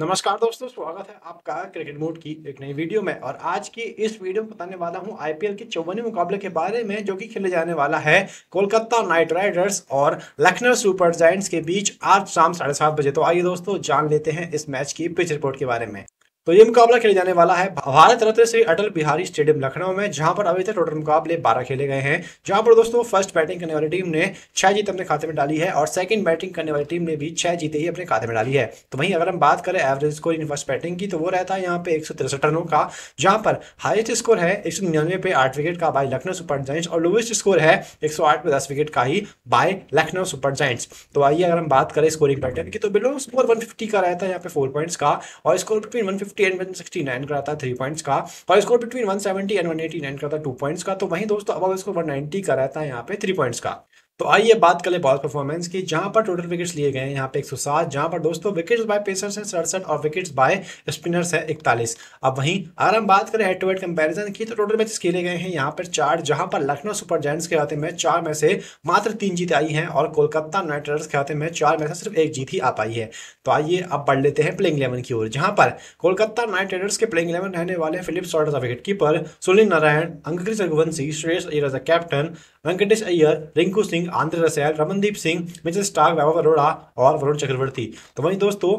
नमस्कार दोस्तों स्वागत है आपका क्रिकेट मोड की एक नई वीडियो में और आज की इस वीडियो में बताने वाला हूं आईपीएल के चौवनवे मुकाबले के बारे में जो कि खेले जाने वाला है कोलकाता नाइट राइडर्स और लखनऊ सुपर जायंट्स के बीच आज शाम साढ़े सात बजे तो आइए दोस्तों जान लेते हैं इस मैच की पिच रिपोर्ट के बारे में तो ये मुकाबला खेले जाने वाला है भारत रत्न श्री अटल बिहारी स्टेडियम लखनऊ में जहां पर अभी तक टोटल मुकाबले बारह खेले गए हैं जहां पर दोस्तों फर्स्ट बैटिंग करने वाली टीम ने छह जीत अपने खाते में डाली है और सेकंड बैटिंग करने वाली टीम ने भी छह जीते ही अपने खाते में डाली है तो वहीं अगर हम बात करें average score in first batting की तो वो रहता है यहाँ पे एक रनों का जहां पर हाइस्ट स्कोर है एक पे आठ विकेट का बाय लखनऊ सुपर जाइंट्स और लोवेस्ट स्कोर है एक पे दस विकेट का ही बाय लखनऊ सुपर जाइंट्स तो आइए अगर हम बात करें स्कोरिंग पैटर्न की तो बिलो स्कोर वन का रहता है यहाँ पे फोर पॉइंट्स का और score between one fifty and था थ्री पॉइंट्स का और score between one seventy and one eighty nine था टू पॉइंट्स का तो वहीं दोस्तों अब इसको वन का रहता है यहाँ पे थ्री पॉइंट्स का तो आइए बात करें बॉल परफॉर्मेंस की जहां पर टोटल विकेट्स लिए गए हैं यहाँ पे 107 जहां पर दोस्तों विकेट्स बाय पेसर्स हैं सड़सठ और विकेट्स बाय स्पिनर्स है इकतालीस अब वहीं अगर हम बात करें हेड टू हेड कंपैरिजन की तो टोटल मैचेस खेले गए हैं यहाँ पर चार जहां पर लखनऊ सुपर जैंट्स के आते में चार में से मात्र तीन जीत आई है और कोलकाता नाइट राइडर्स के आते में चार में से सिर्फ एक जीत ही आ पाई है तो आइए अब बढ़ लेते हैं प्लेइंग इलेवन की ओर जहां पर कोलकाता नाइट राइडर्स के प्लेइंग इलेवन रहने वाले फिलिप सॉर्डर wicket keeper Sunil Narayan Ankrit Raghuvanshi Shreshth Iyer captain Venkatesh Iyer Rinku Singh Singh Andre Russell Ramandeep Singh Mitchell Starc Vaibhav Arora और वरुण चक्रवर्ती तो वहीं दोस्तों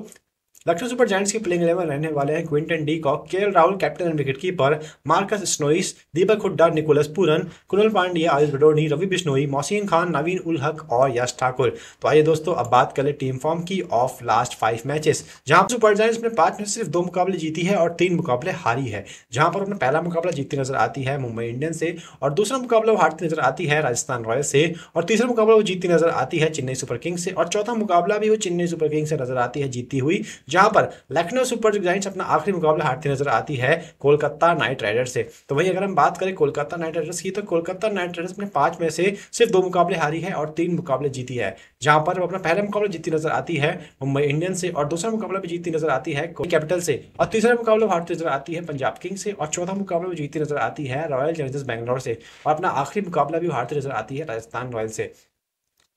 लखनऊ सुपर जैंट्स के प्लेइंग इलेवन रहने वाले हैं Quinton de Kock K Rahul captain and wicket keeper Marcus Stoinis Deepak Hooda Nicholas Pooran Kunal Pandey Ayush Badoni Ravi Bishnoi Mohsin Khan Naveen ul Haq और यश ठाकुर तो आइए दोस्तों अब बात करें टीम फॉर्म की ऑफ लास्ट फाइव मैचेस जहां सुपर जैंट्स ने पांच में सिर्फ दो मुकाबले जीती है और तीन मुकाबले हारी है जहां पर उन्हें पहला मुकाबला जीतती नजर आती है मुंबई इंडियंस से और दूसरा मुकाबला वो हारती नजर आती है राजस्थान रॉयल्स से और तीसरा मुकाबला वो जीतती नजर आती है चेन्नई सुपर किंग्स से और चौथा मुकाबला भी वो चेन्नई सुपर किंग्स से नजर आती है जीती हुई जहां पर लखनऊ सुपर जाइंट्स अपना आखिरी मुकाबला हारती नजर आती है कोलकाता नाइट राइडर्स से तो वहीं अगर हम बात करें कोलकाता नाइट राइडर्स की तो कोलकाता नाइट राइडर्स ने पांच में से सिर्फ दो मुकाबले हारी है और तीन मुकाबले जीती है जहां पर वो अपना पहला मुकाबला जीती नजर आती है मुंबई इंडियंस से और दूसरा मुकाबला भी जीती नजर आती है कैपिटल से और तीसरा मुकाबला हारती नजर आती है पंजाब किंग्स से और चौथा मुकाबला भी जीती नजर आती है रॉयल चैलेंजर्स बैंगलोर से और अपना आखिरी मुकाबला भी हारती नजर आती है राजस्थान रॉयल से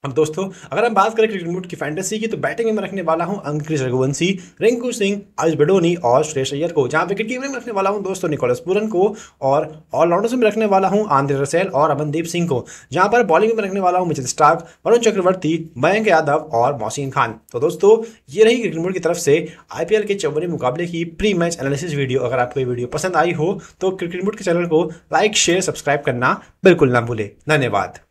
अब दोस्तों अगर हम बात करें क्रिकेट की फैंटेसी की तो बैटिंग में रखने वाला हूं अंकृश रघुवंशी रिंकू सिंह आयुष बडोनी और सुरेश अय्यर को जहां विकेट कीपिंग में रखने वाला हूं दोस्तों निकोलस पुरन को और ऑलराउंडर्स में रखने वाला हूं आंध्र रसेल और अमनदीप सिंह को जहां पर बॉलिंग में रखने वाला हूँ मिचिल स्टार्क वरुण चक्रवर्ती मयंक यादव और मोहसिन खान तो दोस्तों ये रही क्रिकेट की तरफ से आई के चौवने मुकाबले की प्री मैच एनालिसिस वीडियो अगर आपको ये वीडियो पसंद आई हो तो क्रिकेट के चैनल को लाइक शेयर सब्सक्राइब करना बिल्कुल ना भूले धन्यवाद